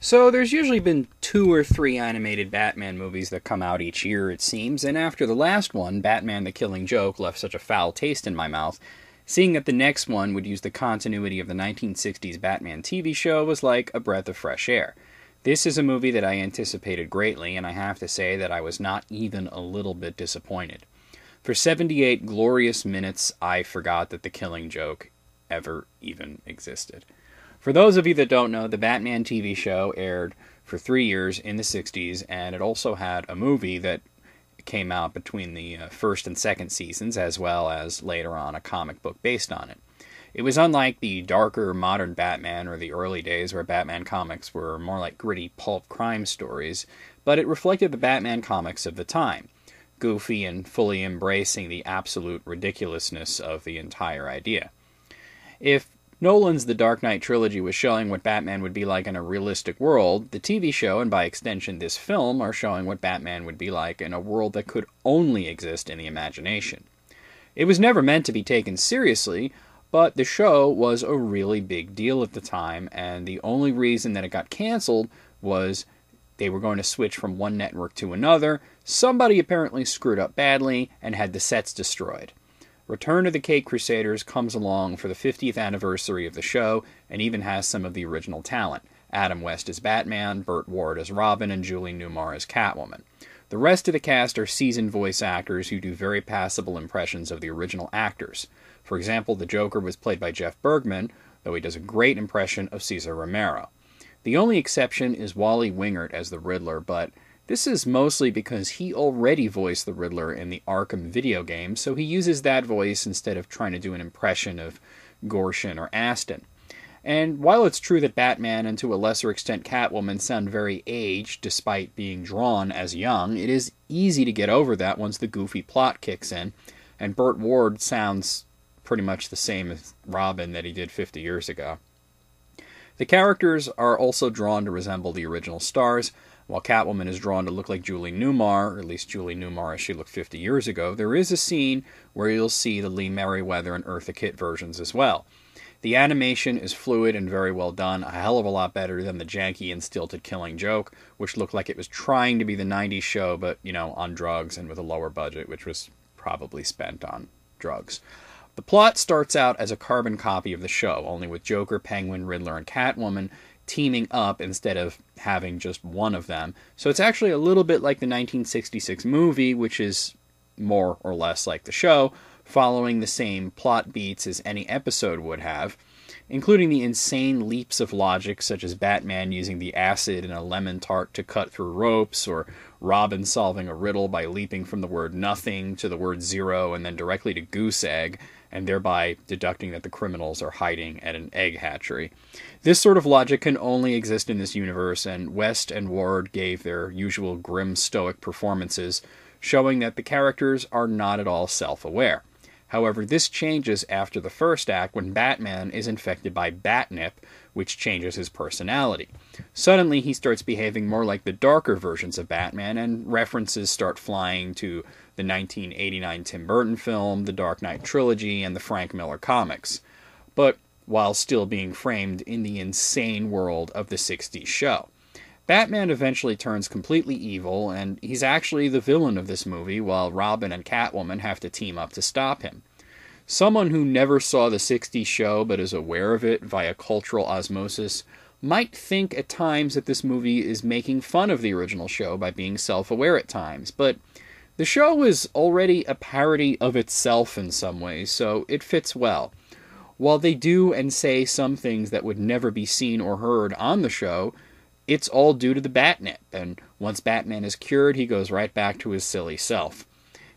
So there's usually been two or three animated Batman movies that come out each year, it seems, and after the last one, Batman the Killing Joke, left such a foul taste in my mouth, seeing that the next one would use the continuity of the 1960s Batman TV show was like a breath of fresh air. This is a movie that I anticipated greatly, and I have to say that I was not even a little bit disappointed. For 78 glorious minutes, I forgot that the killing joke ever even existed. For those of you that don't know, the Batman TV show aired for three years in the 60s, and it also had a movie that came out between the uh, first and second seasons, as well as later on a comic book based on it. It was unlike the darker modern Batman or the early days where Batman comics were more like gritty pulp crime stories, but it reflected the Batman comics of the time, goofy and fully embracing the absolute ridiculousness of the entire idea. If Nolan's The Dark Knight trilogy was showing what Batman would be like in a realistic world. The TV show, and by extension this film, are showing what Batman would be like in a world that could only exist in the imagination. It was never meant to be taken seriously, but the show was a really big deal at the time, and the only reason that it got canceled was they were going to switch from one network to another. Somebody apparently screwed up badly and had the sets destroyed. Return of the Cake Crusaders comes along for the 50th anniversary of the show and even has some of the original talent. Adam West as Batman, Burt Ward as Robin, and Julie Newmar as Catwoman. The rest of the cast are seasoned voice actors who do very passable impressions of the original actors. For example, the Joker was played by Jeff Bergman, though he does a great impression of Cesar Romero. The only exception is Wally Wingert as the Riddler, but this is mostly because he already voiced the Riddler in the Arkham video game, so he uses that voice instead of trying to do an impression of Gorshin or Aston. And while it's true that Batman and to a lesser extent Catwoman sound very aged despite being drawn as young, it is easy to get over that once the goofy plot kicks in, and Burt Ward sounds pretty much the same as Robin that he did 50 years ago. The characters are also drawn to resemble the original stars, while Catwoman is drawn to look like Julie Newmar, or at least Julie Newmar as she looked 50 years ago, there is a scene where you'll see the Lee Merriweather and Eartha Kitt versions as well. The animation is fluid and very well done, a hell of a lot better than the janky and stilted Killing Joke, which looked like it was trying to be the 90s show, but, you know, on drugs and with a lower budget, which was probably spent on drugs. The plot starts out as a carbon copy of the show, only with Joker, Penguin, Riddler, and Catwoman teaming up instead of having just one of them. So it's actually a little bit like the 1966 movie, which is more or less like the show, following the same plot beats as any episode would have, including the insane leaps of logic, such as Batman using the acid in a lemon tart to cut through ropes, or Robin solving a riddle by leaping from the word nothing to the word zero and then directly to goose egg and thereby deducting that the criminals are hiding at an egg hatchery. This sort of logic can only exist in this universe, and West and Ward gave their usual grim stoic performances, showing that the characters are not at all self aware. However, this changes after the first act when Batman is infected by Batnip, which changes his personality. Suddenly, he starts behaving more like the darker versions of Batman, and references start flying to the 1989 Tim Burton film, the Dark Knight trilogy, and the Frank Miller comics. But while still being framed in the insane world of the 60s show. Batman eventually turns completely evil, and he's actually the villain of this movie, while Robin and Catwoman have to team up to stop him. Someone who never saw the 60s show but is aware of it via cultural osmosis might think at times that this movie is making fun of the original show by being self aware at times, but the show is already a parody of itself in some ways, so it fits well. While they do and say some things that would never be seen or heard on the show, it's all due to the Batnet. And once Batman is cured, he goes right back to his silly self.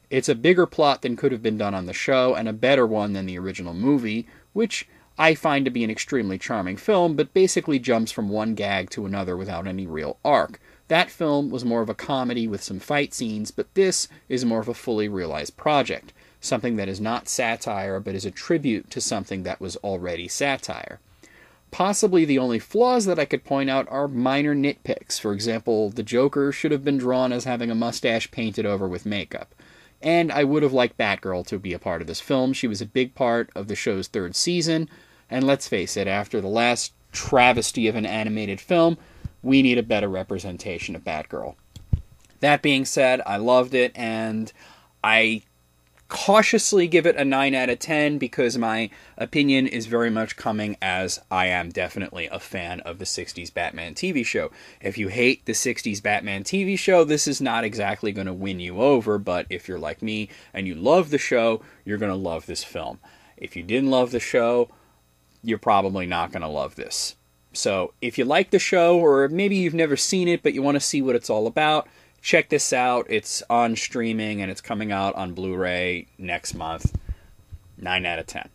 It's a bigger plot than could have been done on the show, and a better one than the original movie, which I find to be an extremely charming film, but basically jumps from one gag to another without any real arc. That film was more of a comedy with some fight scenes, but this is more of a fully realized project, something that is not satire, but is a tribute to something that was already satire. Possibly the only flaws that I could point out are minor nitpicks. For example, the Joker should have been drawn as having a mustache painted over with makeup. And I would have liked Batgirl to be a part of this film. She was a big part of the show's third season. And let's face it, after the last travesty of an animated film, we need a better representation of Batgirl. That being said, I loved it and I cautiously give it a 9 out of 10 because my opinion is very much coming as I am definitely a fan of the 60s Batman TV show. If you hate the 60s Batman TV show, this is not exactly going to win you over, but if you're like me and you love the show, you're going to love this film. If you didn't love the show, you're probably not going to love this. So, if you like the show, or maybe you've never seen it but you want to see what it's all about, check this out. It's on streaming and it's coming out on Blu ray next month. Nine out of 10.